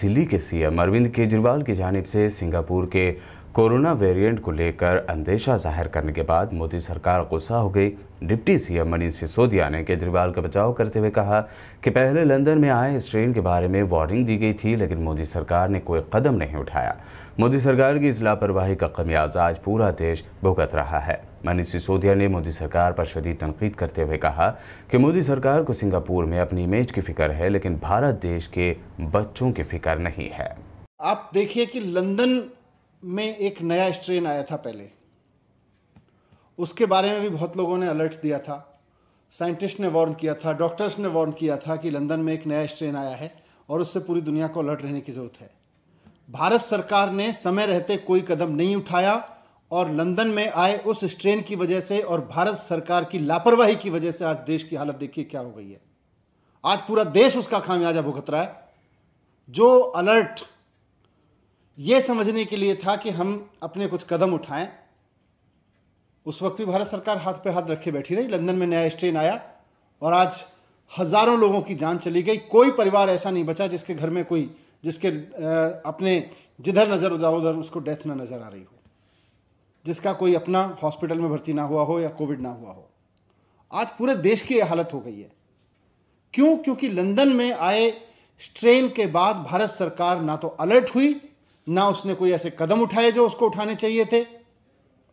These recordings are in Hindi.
दिल्ली के सीएम अरविंद केजरीवाल की जानब से सिंगापुर के कोरोना वेरिएंट को लेकर अंदेशा जाहिर करने के बाद मोदी सरकार गुस्सा हो गई डिप्टी सीएम मनीष सिसोदिया ने केजरीवाल का बचाव करते हुए कहा कि पहले लंदन में आए इस ट्रेन के बारे में वार्निंग दी गई थी लेकिन मोदी सरकार ने कोई कदम नहीं उठाया मोदी सरकार की इस लापरवाही का खमियाजा आज पूरा देश भुगत रहा है मनीष सिसोदिया ने मोदी सरकार पर शदीद तनकीद करते हुए कहा कि मोदी सरकार को सिंगापुर में अपनी इमेज की फिक्र है लेकिन भारत देश के बच्चों की फिक्र नहीं है आप देखिए कि लंदन में एक नया स्ट्रेन आया था पहले उसके बारे में भी बहुत लोगों ने अलर्ट दिया था साइंटिस्ट ने वार्न किया था डॉक्टर्स ने वार्न किया था कि लंदन में एक नया स्ट्रेन आया है और उससे पूरी दुनिया को अलर्ट रहने की ज़रूरत है भारत सरकार ने समय रहते कोई कदम नहीं उठाया और लंदन में आए उस स्ट्रेन की वजह से और भारत सरकार की लापरवाही की वजह से आज देश की हालत देखिए क्या हो गई है आज पूरा देश उसका खामियाजा भुगत रहा है जो अलर्ट ये समझने के लिए था कि हम अपने कुछ कदम उठाएं उस वक्त भी भारत सरकार हाथ पे हाथ रखे बैठी रही लंदन में नया स्ट्रेन आया और आज हजारों लोगों की जान चली गई कोई परिवार ऐसा नहीं बचा जिसके घर में कोई जिसके अपने जिधर नज़र उधर उधर उसको डेथ ना नज़र आ रही हो जिसका कोई अपना हॉस्पिटल में भर्ती ना हुआ हो या कोविड ना हुआ हो आज पूरे देश की यह हालत हो गई है क्यों क्योंकि लंदन में आए स्ट्रेन के बाद भारत सरकार ना तो अलर्ट हुई ना उसने कोई ऐसे कदम उठाए जो उसको उठाने चाहिए थे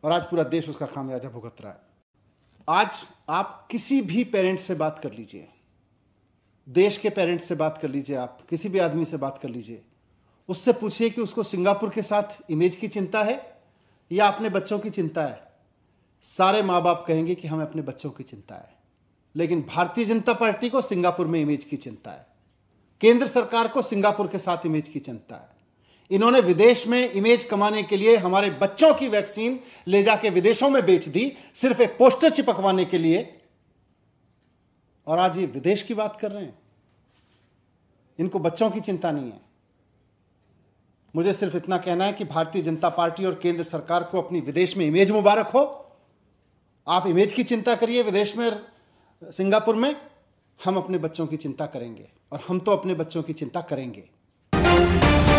और आज पूरा देश उसका खामियाजा भुगत रहा है आज आप किसी भी पेरेंट्स से बात कर लीजिए देश के पेरेंट्स से बात कर लीजिए आप किसी भी आदमी से बात कर लीजिए उससे पूछिए कि उसको सिंगापुर के साथ इमेज की चिंता है या अपने बच्चों की चिंता है सारे माँ बाप कहेंगे कि हमें अपने बच्चों की चिंता है लेकिन भारतीय जनता पार्टी को सिंगापुर में इमेज की चिंता है केंद्र सरकार को सिंगापुर के साथ इमेज की चिंता है इन्होंने विदेश में इमेज कमाने के लिए हमारे बच्चों की वैक्सीन ले जाके विदेशों में बेच दी सिर्फ एक पोस्टर चिपकवाने के लिए और आज ये विदेश की बात कर रहे हैं इनको बच्चों की चिंता नहीं है मुझे सिर्फ इतना कहना है कि भारतीय जनता पार्टी और केंद्र सरकार को अपनी विदेश में इमेज मुबारक हो आप इमेज की चिंता करिए विदेश में सिंगापुर में हम अपने बच्चों की चिंता करेंगे और हम तो अपने बच्चों की चिंता करेंगे